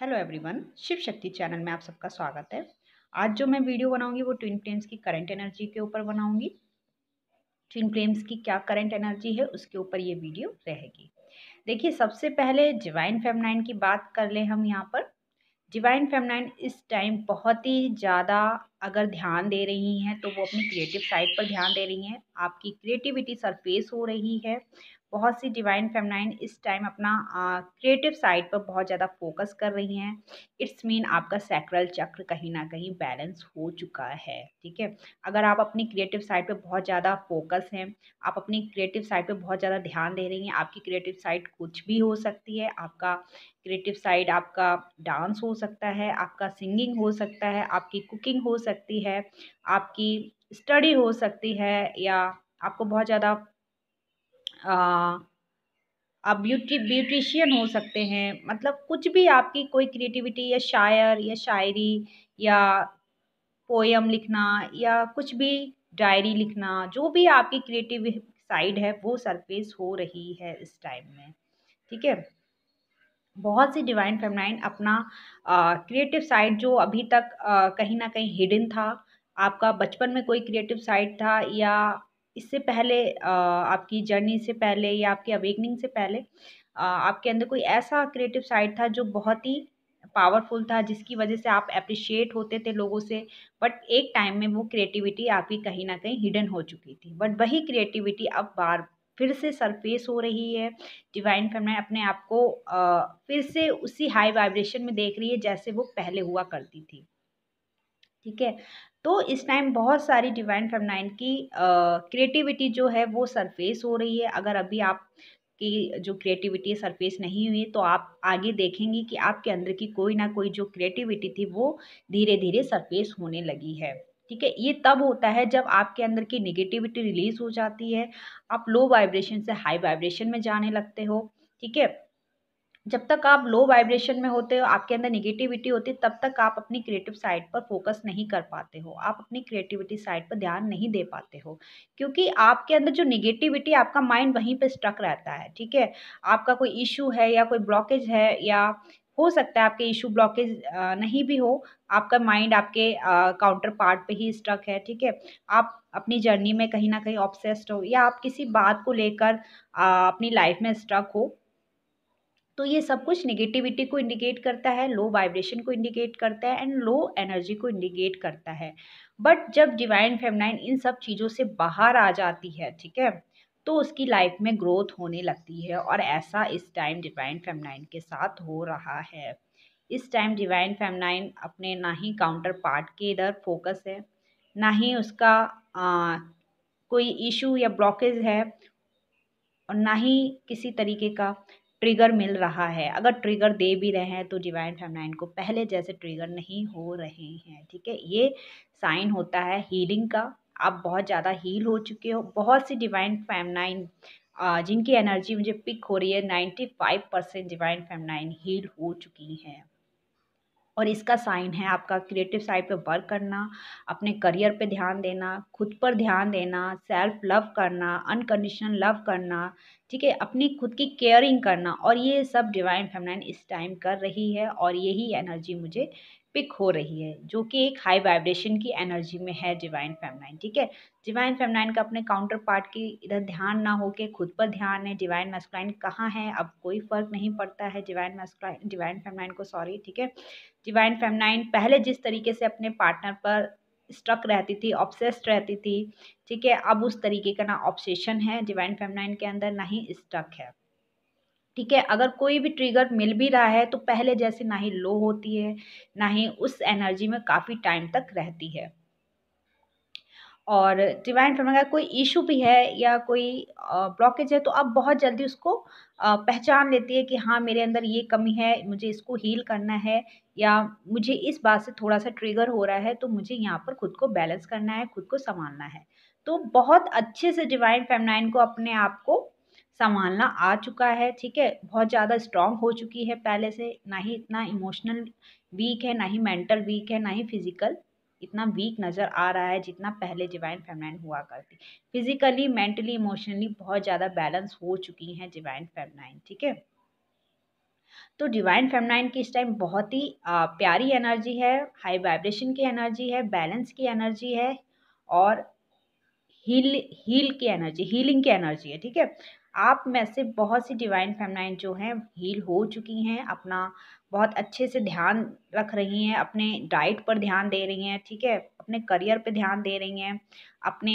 Hello everyone Shiv शक्ति channel में आप सबका स्वागत है आज जो मैं वीडियो बनाऊंगी वो ट्विन फ्लेम्स की करंट एनर्जी के ऊपर बनाऊंगी ट्विन फ्लेम्स की क्या करंट एनर्जी है उसके ऊपर ये वीडियो रहेगी देखिए सबसे पहले जिवाइन फेमनाइन की बात कर लें हम यहाँ पर जिवाइन फेमनाइन इस टाइम बहुत ही ज़्यादा अगर ध्यान दे रही हैं तो वो अपनी क्रिएटिव साइड पर ध्यान दे रही हैं आपकी क्रिएटिविटी सरफेस हो रही है बहुत सी डिवाइन फेमनाइन इस टाइम अपना क्रिएटिव साइड पर बहुत ज़्यादा फोकस कर रही हैं इट्स मीन आपका सैक्रल चक्र कहीं ना कहीं बैलेंस हो चुका है ठीक है अगर आप अपनी क्रिएटिव साइड पर बहुत ज़्यादा फोकस हैं आप अपनी क्रिएटिव साइड पर बहुत ज़्यादा ध्यान दे रही हैं आपकी क्रिएटिव साइड कुछ भी हो सकती है आपका क्रिएटिव साइड आपका डांस हो सकता है आपका सिंगिंग हो सकता है आपकी कुकिंग हो सकती है आपकी स्टडी हो सकती है या आपको बहुत ज़्यादा आप ब्यूटी ब्यूटिशियन हो सकते हैं मतलब कुछ भी आपकी कोई क्रिएटिविटी या शायर या शायरी या पोएम लिखना या कुछ भी डायरी लिखना जो भी आपकी क्रिएटिव साइड है वो सरफेस हो रही है इस टाइम में ठीक है बहुत सी डिवाइन फेमनाइन अपना क्रिएटिव साइड जो अभी तक कहीं ना कहीं हिडन था आपका बचपन में कोई क्रिएटिव साइड था या इससे पहले आपकी जर्नी से पहले या आपकी अवेकनिंग से पहले आपके अंदर कोई ऐसा क्रिएटिव साइड था जो बहुत ही पावरफुल था जिसकी वजह से आप अप्रिशिएट होते थे लोगों से बट एक टाइम में वो क्रिएटिविटी आपकी कहीं ना कहीं हिडन हो चुकी थी बट वही क्रिएटिविटी अब बार फिर से सरफेस हो रही है डिवाइन फैमिल अपने आप को फिर से उसी हाई वाइब्रेशन में देख रही है जैसे वो पहले हुआ करती थी ठीक है तो इस टाइम बहुत सारी डिवाइन फेमनाइन की क्रिएटिविटी जो है वो सरफेस हो रही है अगर अभी आप कि जो क्रिएटिविटी सरफेस नहीं हुई तो आप आगे देखेंगी कि आपके अंदर की कोई ना कोई जो क्रिएटिविटी थी वो धीरे धीरे सरफेस होने लगी है ठीक है ये तब होता है जब आपके अंदर की निगेटिविटी रिलीज़ हो जाती है आप लो वाइब्रेशन से हाई वाइब्रेशन में जाने लगते हो ठीक है जब तक आप लो वाइब्रेशन में होते हो आपके अंदर निगेटिविटी होती है तब तक आप अपनी क्रिएटिव साइड पर फोकस नहीं कर पाते हो आप अपनी क्रिएटिविटी साइड पर ध्यान नहीं दे पाते हो क्योंकि आपके अंदर जो निगेटिविटी आपका माइंड वहीं पर स्ट्रक रहता है ठीक है आपका कोई इशू है या कोई ब्लॉकेज है या हो सकता है आपके इशू ब्लॉकेज नहीं भी हो आपका माइंड आपके काउंटर पार्ट पे ही स्ट्रक है ठीक है आप अपनी जर्नी में कहीं ना कहीं ऑब्सेस्ड हो या आप किसी बात को लेकर अपनी लाइफ में स्ट्रक हो तो ये सब कुछ निगेटिविटी को इंडिकेट करता है लो वाइब्रेशन को इंडिकेट करता है एंड लो एनर्जी को इंडिकेट करता है बट जब डिवाइन फेमनाइन इन सब चीज़ों से बाहर आ जाती है ठीक है तो उसकी लाइफ में ग्रोथ होने लगती है और ऐसा इस टाइम डिवाइन फेमनाइन के साथ हो रहा है इस टाइम डिवाइन फेमनाइन अपने ना ही काउंटर पार्ट के इधर फोकस है ना ही उसका आ, कोई इशू या ब्लॉकेज है और ना ही किसी तरीके का ट्रिगर मिल रहा है अगर ट्रिगर दे भी रहे हैं तो डिवाइन फेमनाइन को पहले जैसे ट्रिगर नहीं हो रहे हैं ठीक है ये साइन होता है हीलिंग का आप बहुत ज़्यादा हील हो चुके हो बहुत सी डिवाइन फेमनाइन जिनकी एनर्जी मुझे पिक हो रही है ninety five percent divine feminine heal हो चुकी हैं और इसका साइन है आपका क्रिएटिव साइड पे वर्क करना अपने करियर पे ध्यान देना खुद पर ध्यान देना सेल्फ लव करना अनकंडीशनल लव करना ठीक है अपनी खुद की केयरिंग करना और ये सब डिवाइन फेमनाइन इस टाइम कर रही है और यही एनर्जी मुझे पिक हो रही है जो कि एक हाई वाइब्रेशन की एनर्जी में है डिवाइन फेमनाइन ठीक है डिवाइन फेमनाइन का अपने काउंटर पार्ट की इधर ध्यान ना हो के खुद पर ध्यान है डिवाइन मेस्कलाइन कहाँ है अब कोई फ़र्क नहीं पड़ता है डिवाइन मेस्कलाइन डिवाइन फेमनाइन को सॉरी ठीक है डिवाइन फेमनाइन पहले जिस तरीके से अपने पार्टनर पर स्ट्रक रहती थी ऑब्सेस्ड रहती थी ठीक है अब उस तरीके का ना ऑब्सेशन है डिवाइन फेमनाइन के अंदर ना ही स्ट्रक है ठीक है अगर कोई भी ट्रिगर मिल भी रहा है तो पहले जैसे ना ही लो होती है ना ही उस एनर्जी में काफ़ी टाइम तक रहती है और डिवाइन फेमिन का कोई इशू भी है या कोई ब्लॉकेज है तो आप बहुत जल्दी उसको पहचान लेती है कि हाँ मेरे अंदर ये कमी है मुझे इसको हील करना है या मुझे इस बात से थोड़ा सा ट्रिगर हो रहा है तो मुझे यहाँ पर खुद को बैलेंस करना है खुद को संभालना है तो बहुत अच्छे से डिवाइन फेमनाइन को अपने आप को संभालना आ चुका है ठीक है बहुत ज़्यादा स्ट्रांग हो चुकी है पहले से ना ही इतना इमोशनल वीक है ना ही मेंटल वीक है ना ही फिजिकल इतना वीक नज़र आ रहा है जितना पहले डिवाइन फेमनाइन हुआ करती फिजिकली मेंटली इमोशनली बहुत ज़्यादा बैलेंस हो चुकी हैं डिवाइन फेमनाइन ठीक है तो डिवाइन फेमनाइन की इस टाइम बहुत ही प्यारी एनर्जी है हाई वाइब्रेशन की एनर्जी है बैलेंस की एनर्जी है और हील हील की एनर्जी हीलिंग की एनर्जी है ठीक है आप में से बहुत सी डिवाइन फेमनाइन जो हैं हील हो चुकी हैं अपना बहुत अच्छे से ध्यान रख रही हैं अपने डाइट पर ध्यान दे रही हैं ठीक है अपने करियर पर ध्यान दे रही हैं अपने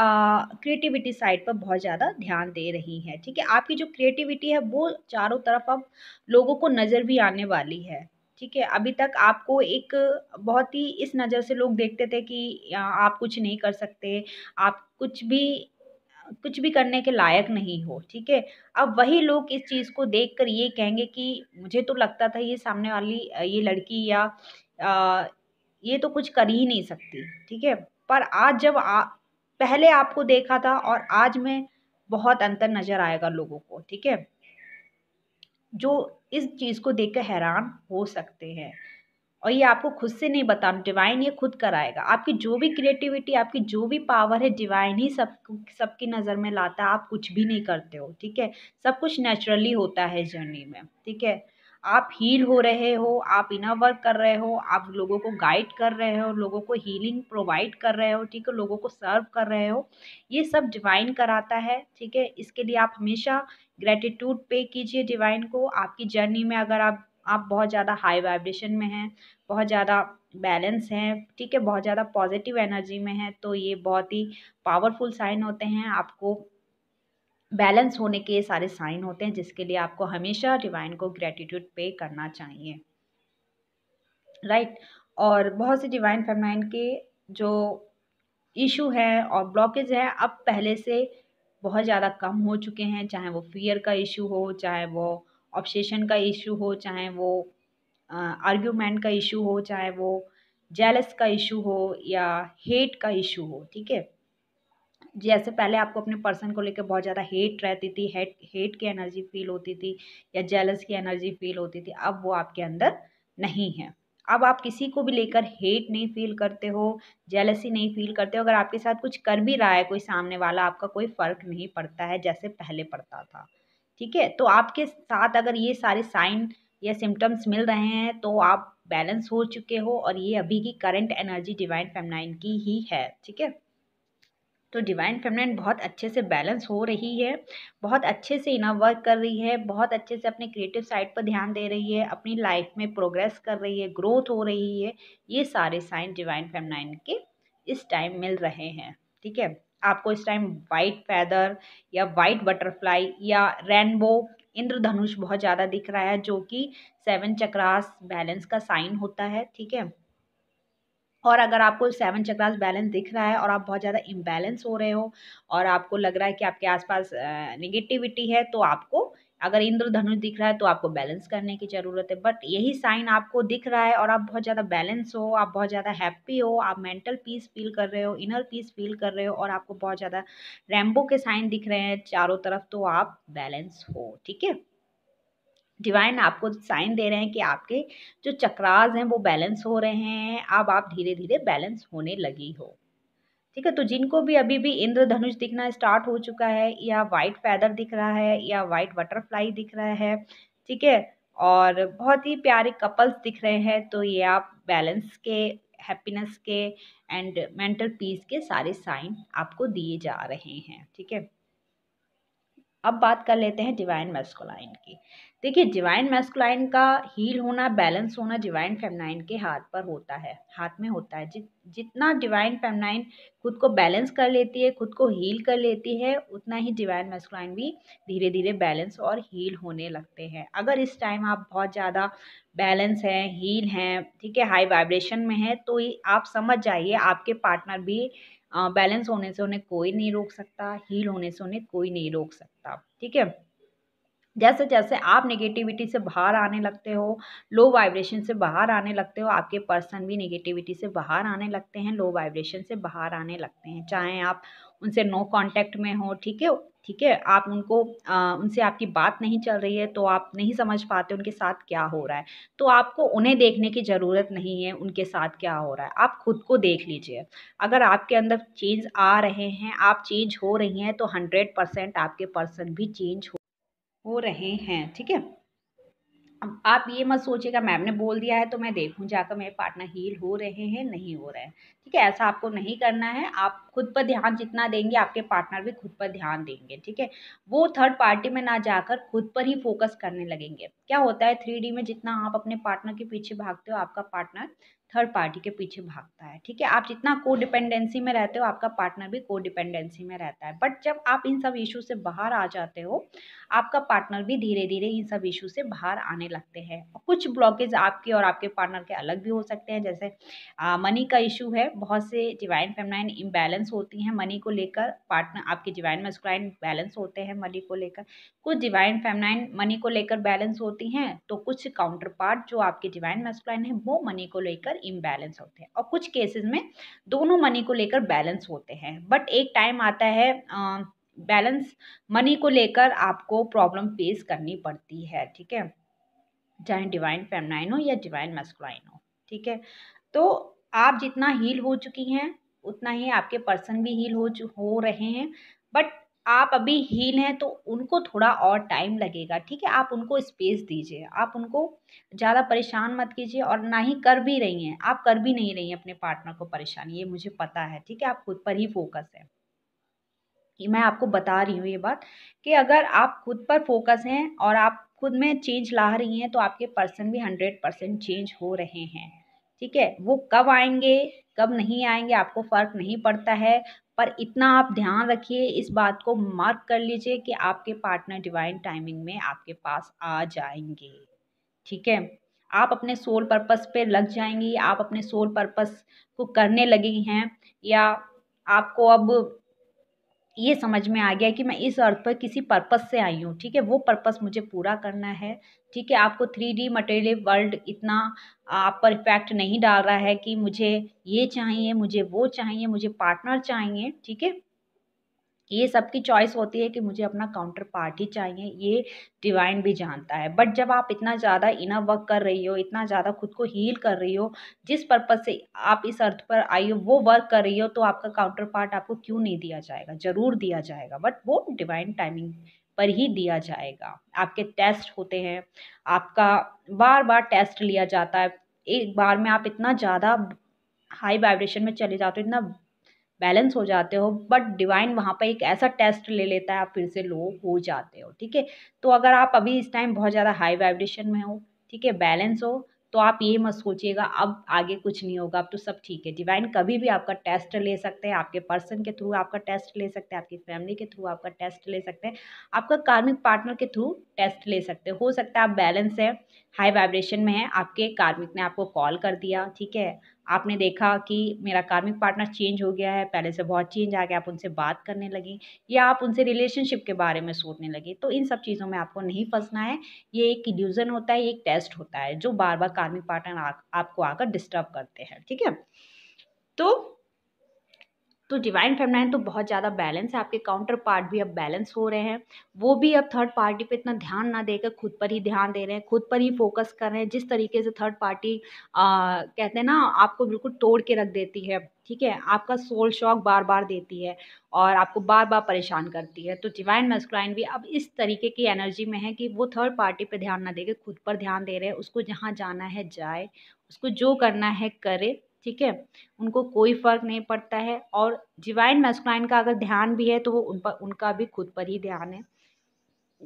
क्रिएटिविटी साइड पर बहुत ज़्यादा ध्यान दे रही हैं ठीक है आपकी जो क्रिएटिविटी है वो चारों तरफ अब लोगों को नज़र भी आने वाली है ठीक है अभी तक आपको एक बहुत ही इस नज़र से लोग देखते थे कि आप कुछ नहीं कर सकते आप कुछ भी कुछ भी करने के लायक नहीं हो ठीक है अब वही लोग इस चीज़ को देख कर ये कहेंगे कि मुझे तो लगता था ये सामने वाली ये लड़की या आ, ये तो कुछ कर ही नहीं सकती ठीक है पर आज जब आ, पहले आपको देखा था और आज में बहुत अंतर नज़र आएगा लोगों को ठीक है जो इस चीज़ को देख कर हैरान हो सकते हैं और ये आपको खुद से नहीं बता डिवाइन ये खुद कराएगा आपकी जो भी क्रिएटिविटी आपकी जो भी पावर है डिवाइन ही सब सबकी नज़र में लाता है आप कुछ भी नहीं करते हो ठीक है सब कुछ नेचुरली होता है जर्नी में ठीक है आप हील हो रहे हो आप इनर वर्क कर रहे हो आप लोगों को गाइड कर रहे हो लोगों को हीलिंग प्रोवाइड कर रहे हो ठीक है लोगों को सर्व कर रहे हो ये सब डिवाइन कराता है ठीक है इसके लिए आप हमेशा ग्रेटिट्यूड पे कीजिए डिवाइन को आपकी जर्नी में अगर आप आप बहुत ज़्यादा हाई वाइब्रेशन में हैं बहुत ज़्यादा बैलेंस हैं ठीक है बहुत ज़्यादा पॉजिटिव एनर्जी में है तो ये बहुत ही पावरफुल साइन होते हैं आपको बैलेंस होने के सारे साइन होते हैं जिसके लिए आपको हमेशा डिवाइन को ग्रेटिट्यूड पे करना चाहिए राइट right? और बहुत से डिवाइन फेमलाइन के जो इशू है और ब्लॉकेज है अब पहले से बहुत ज़्यादा कम हो चुके हैं चाहे वो फियर का इशू हो चाहे वो ऑब्सेशन का इशू हो चाहे वो आर्ग्यूमेंट का इशू हो चाहे वो जेलस का इशू हो या हेट का इशू हो ठीक है जैसे पहले आपको अपने पर्सन को लेकर बहुत ज़्यादा हेट रहती थी हेट हेट की एनर्जी फील होती थी या जेलस की एनर्जी फील होती थी अब वो आपके अंदर नहीं है अब आप किसी को भी लेकर हेट नहीं फील करते हो जेलसी नहीं फील करते हो अगर आपके साथ कुछ कर भी रहा है कोई सामने वाला आपका कोई फ़र्क नहीं पड़ता है जैसे पहले पड़ता था ठीक है तो आपके साथ अगर ये सारे साइन या सिम्टम्स मिल रहे हैं तो आप बैलेंस हो चुके हो और ये अभी की करंट एनर्जी डिवाइन फेमनाइन की ही है ठीक है तो डिवाइन फेमनाइन बहुत अच्छे से बैलेंस हो रही है बहुत अच्छे से इनर वर्क कर रही है बहुत अच्छे से अपने क्रिएटिव साइड पर ध्यान दे रही है अपनी लाइफ में प्रोग्रेस कर रही है ग्रोथ हो रही है ये सारे साइन डिवाइन फेमनाइन के इस टाइम मिल रहे हैं ठीक है आपको इस टाइम वाइट फैदर या वाइट बटरफ्लाई या रेनबो इंद्रधनुष बहुत ज़्यादा दिख रहा है जो कि सेवन चक्रास बैलेंस का साइन होता है ठीक है और अगर आपको सेवन चक्रास बैलेंस दिख रहा है और आप बहुत ज़्यादा इम्बैलेंस हो रहे हो और आपको लग रहा है कि आपके आसपास निगेटिविटी है तो आपको अगर इंद्रधनुष दिख रहा है तो आपको बैलेंस करने की ज़रूरत है बट यही साइन आपको दिख रहा है और आप बहुत ज़्यादा बैलेंस हो आप बहुत ज़्यादा हैप्पी हो आप मेंटल पीस फील कर रहे हो इनर पीस फील कर रहे हो और आपको बहुत ज़्यादा रैम्बो के साइन दिख रहे हैं चारों तरफ तो आप बैलेंस हो ठीक है डिवाइन आपको साइन दे रहे हैं कि आपके जो चक्रास हैं वो बैलेंस हो रहे हैं अब आप धीरे धीरे बैलेंस होने लगी हो ठीक है तो जिनको भी अभी भी इंद्रधनुष दिखना स्टार्ट हो चुका है या वाइट फैदर दिख रहा है या वाइट बटरफ्लाई दिख रहा है ठीक है और बहुत ही प्यारे कपल्स दिख रहे हैं तो ये आप बैलेंस के हैप्पीनेस के एंड मेंटल पीस के सारे साइन आपको दिए जा रहे हैं ठीक है अब बात कर लेते हैं डिवाइन मेस्कोलाइन की देखिए डिवाइन मेस्कोलाइन का हील होना बैलेंस होना डिवाइन फेमनाइन के हाथ पर होता है हाथ में होता है जि, जितना डिवाइन फेमनाइन खुद को बैलेंस कर लेती है खुद को हील कर लेती है उतना ही डिवाइन मेस्कोलाइन भी धीरे धीरे बैलेंस और हील होने लगते हैं अगर इस टाइम आप बहुत ज़्यादा बैलेंस हैं हील हैं ठीक है हाई वाइब्रेशन में है तो आप समझ जाइए आपके पार्टनर भी बैलेंस होने से उन्हें कोई नहीं रोक सकता हील होने से उन्हें कोई नहीं रोक सकता ठीक है जैसे जैसे आप नेगेटिविटी से बाहर आने लगते हो लो वाइब्रेशन से बाहर आने लगते हो आपके पर्सन भी नेगेटिविटी से बाहर आने लगते हैं लो वाइब्रेशन से बाहर आने लगते हैं चाहे आप उनसे नो कांटेक्ट में हो ठीक है ठीक है आप उनको आ, उनसे आपकी बात नहीं चल रही है तो आप नहीं समझ पाते उनके साथ क्या हो रहा है तो आपको उन्हें देखने की ज़रूरत नहीं है उनके साथ क्या हो रहा है आप खुद को देख लीजिए अगर आपके अंदर चेंज आ रहे हैं आप चेंज हो रही हैं तो हंड्रेड परसेंट आपके पर्सन भी चेंज हो हो रहे हैं ठीक है अब आप ये मत सोचिएगा मैम ने बोल दिया है तो मैं देखूं जाकर मेरे पार्टनर हील हो रहे हैं नहीं हो रहे हैं ठीक है ऐसा आपको नहीं करना है आप खुद पर ध्यान जितना देंगे आपके पार्टनर भी खुद पर ध्यान देंगे ठीक है वो थर्ड पार्टी में ना जाकर खुद पर ही फोकस करने लगेंगे क्या होता है थ्री में जितना आप अपने पार्टनर के पीछे भागते हो आपका पार्टनर थर्ड पार्टी के पीछे भागता है ठीक है आप जितना कोडिपेंडेंसी में रहते हो आपका पार्टनर भी कोडिपेंडेंसी में रहता है बट जब आप इन सब इशू से बाहर आ जाते हो आपका पार्टनर भी धीरे धीरे इन सब इशू से बाहर आने लगते हैं कुछ ब्लॉकेज आपके और आपके पार्टनर के अलग भी हो सकते हैं जैसे आ, मनी का इशू है बहुत से डिवाइन फेमनाइन इम्बैलेंस होती हैं मनी को लेकर पार्टनर आपके डिवाइन मस्कुलाइन बैलेंस होते हैं मनी को लेकर कुछ डिवाइन फेमनाइन मनी को लेकर बैलेंस होती हैं तो कुछ काउंटर पार्ट जो आपके डिवाइन मस्कुलाइन है वो मनी को लेकर इम्बैलेंस होते हैं और कुछ केसेस में दोनों मनी को लेकर बैलेंस होते हैं बट एक टाइम आता है बैलेंस मनी को लेकर आपको प्रॉब्लम फेस करनी पड़ती है ठीक है चाहे डिवाइन फेमनाइन हो या डिवाइन मेस्कुलाइन हो ठीक है तो आप जितना हील हो चुकी हैं उतना ही आपके पर्सन भी हील हो हो रहे हैं बट आप अभी हीन हैं तो उनको थोड़ा और टाइम लगेगा ठीक है आप उनको स्पेस दीजिए आप उनको ज़्यादा परेशान मत कीजिए और ना ही कर भी रही हैं आप कर भी नहीं रही हैं अपने पार्टनर को परेशान ये मुझे पता है ठीक है आप खुद पर ही फोकस है मैं आपको बता रही हूँ ये बात कि अगर आप खुद पर फोकस हैं और आप खुद में चेंज ला रही हैं तो आपके पर्सन भी हंड्रेड परसेंट चेंज हो रहे हैं ठीक है वो कब आएंगे कब नहीं आएंगे आपको फ़र्क नहीं पड़ता है पर इतना आप ध्यान रखिए इस बात को मार्क कर लीजिए कि आपके पार्टनर डिवाइन टाइमिंग में आपके पास आ जाएंगे ठीक है आप अपने सोल पर्पस पे लग जाएंगी आप अपने सोल पर्पस को करने लगी हैं या आपको अब ये समझ में आ गया कि मैं इस अर्थ पर किसी पर्पस से आई हूँ ठीक है वो पर्पस मुझे पूरा करना है ठीक है आपको थ्री डी मटेरियल वर्ल्ड इतना आप पर इफेक्ट नहीं डाल रहा है कि मुझे ये चाहिए मुझे वो चाहिए मुझे पार्टनर चाहिए ठीक है ये सबकी चॉइस होती है कि मुझे अपना काउंटर पार्ट ही चाहिए ये डिवाइन भी जानता है बट जब आप इतना ज़्यादा इना वर्क कर रही हो इतना ज़्यादा खुद को हील कर रही हो जिस पर्पज़ से आप इस अर्थ पर आई हो वो वर्क कर रही हो तो आपका काउंटर पार्ट आपको क्यों नहीं दिया जाएगा ज़रूर दिया जाएगा बट वो डिवाइन टाइमिंग पर ही दिया जाएगा आपके टेस्ट होते हैं आपका बार बार टेस्ट लिया जाता है एक बार में आप इतना ज़्यादा हाई वाइब्रेशन में चले जाते हो इतना बैलेंस हो जाते हो बट डिवाइन वहाँ पर एक ऐसा टेस्ट ले लेता है आप फिर से लो हो जाते हो ठीक है तो अगर आप अभी इस टाइम बहुत ज़्यादा हाई वाइब्रेशन में हो ठीक है बैलेंस हो तो आप ये मत सोचिएगा अब आगे कुछ नहीं होगा अब तो सब ठीक है डिवाइन कभी भी आपका टेस्ट ले सकते हैं आपके पर्सन के थ्रू आपका टेस्ट ले सकते हैं आपकी फैमिली के थ्रू आपका टेस्ट ले सकते हैं आपका कार्मिक पार्टनर के थ्रू टेस्ट ले सकते हैं हो सकता है आप बैलेंस है हाई वाइब्रेशन में है आपके कार्मिक ने आपको कॉल कर दिया ठीक है आपने देखा कि मेरा कार्मिक पार्टनर चेंज हो गया है पहले से बहुत चेंज आ गया आप उनसे बात करने लगी या आप उनसे रिलेशनशिप के बारे में सोचने लगे तो इन सब चीज़ों में आपको नहीं फंसना है ये एक इल्यूज़न होता है ये एक टेस्ट होता है जो बार बार कार्मिक पार्टनर आ, आपको आकर डिस्टर्ब करते हैं ठीक है तो तो डिवाइन फेमनाइन तो बहुत ज़्यादा बैलेंस है आपके काउंटर पार्ट भी अब बैलेंस हो रहे हैं वो भी अब थर्ड पार्टी पे इतना ध्यान ना देकर खुद पर ही ध्यान दे रहे हैं खुद पर ही फोकस कर रहे हैं जिस तरीके से थर्ड पार्टी आ, कहते हैं ना आपको बिल्कुल तोड़ के रख देती है ठीक है आपका सोल शॉक बार बार देती है और आपको बार बार परेशान करती है तो डिवाइन मेस्क्राइन भी अब इस तरीके की एनर्जी में है कि वो थर्ड पार्टी पर ध्यान ना देके खुद पर ध्यान दे रहे हैं उसको जहाँ जाना है जाए उसको जो करना है करे ठीक है उनको कोई फ़र्क नहीं पड़ता है और डिवाइन मैस्कुलाइन का अगर ध्यान भी है तो वो उन पर उनका भी खुद पर ही ध्यान है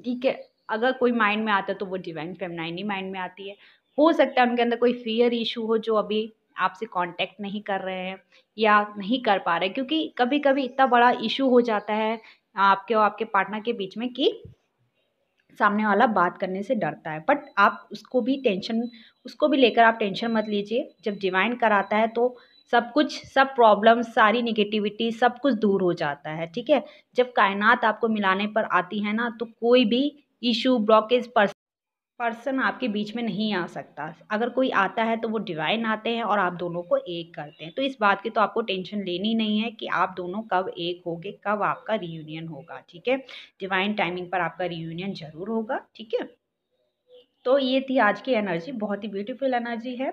ठीक है अगर कोई माइंड में आता है तो वो डिवाइन फेमनाइन ही माइंड में आती है हो सकता है उनके अंदर कोई फियर इशू हो जो अभी आपसे कांटेक्ट नहीं कर रहे हैं या नहीं कर पा रहे क्योंकि कभी कभी इतना बड़ा इशू हो जाता है आपके और आपके पार्टनर के बीच में कि सामने वाला बात करने से डरता है बट आप उसको भी टेंशन उसको भी लेकर आप टेंशन मत लीजिए जब डिवाइन कराता है तो सब कुछ सब प्रॉब्लम सारी निगेटिविटी सब कुछ दूर हो जाता है ठीक है जब कायनात आपको मिलाने पर आती है ना तो कोई भी इशू ब्लॉकेज पर्स पर्सन आपके बीच में नहीं आ सकता अगर कोई आता है तो वो डिवाइन आते हैं और आप दोनों को एक करते हैं तो इस बात की तो आपको टेंशन लेनी नहीं है कि आप दोनों कब एक होगे कब आपका रियूनियन होगा ठीक है डिवाइन टाइमिंग पर आपका रियूनियन ज़रूर होगा ठीक है तो ये थी आज की एनर्जी बहुत ही ब्यूटीफुल एनर्जी है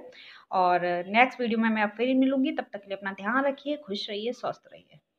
और नेक्स्ट वीडियो में मैं आप फिर मिलूँगी तब तक के लिए अपना ध्यान रखिए खुश रहिए स्वस्थ रहिए